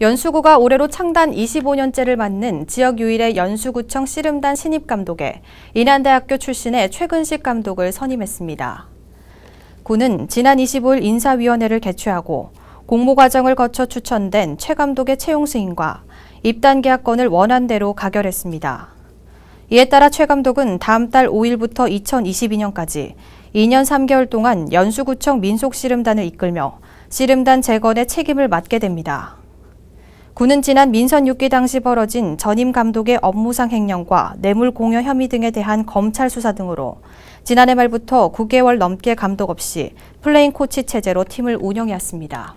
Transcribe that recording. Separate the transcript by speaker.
Speaker 1: 연수구가 올해로 창단 25년째를 맞는 지역 유일의 연수구청 씨름단 신입 감독에 인한대학교 출신의 최근식 감독을 선임했습니다. 구는 지난 25일 인사위원회를 개최하고 공모 과정을 거쳐 추천된 최 감독의 채용 승인과 입단 계약권을 원한대로 가결했습니다. 이에 따라 최 감독은 다음 달 5일부터 2022년까지 2년 3개월 동안 연수구청 민속씨름단을 이끌며 씨름단 재건의 책임을 맡게 됩니다. 군은 지난 민선 6기 당시 벌어진 전임 감독의 업무상 횡령과 뇌물 공여 혐의 등에 대한 검찰 수사 등으로 지난해 말부터 9개월 넘게 감독 없이 플레인 코치 체제로 팀을 운영해왔습니다.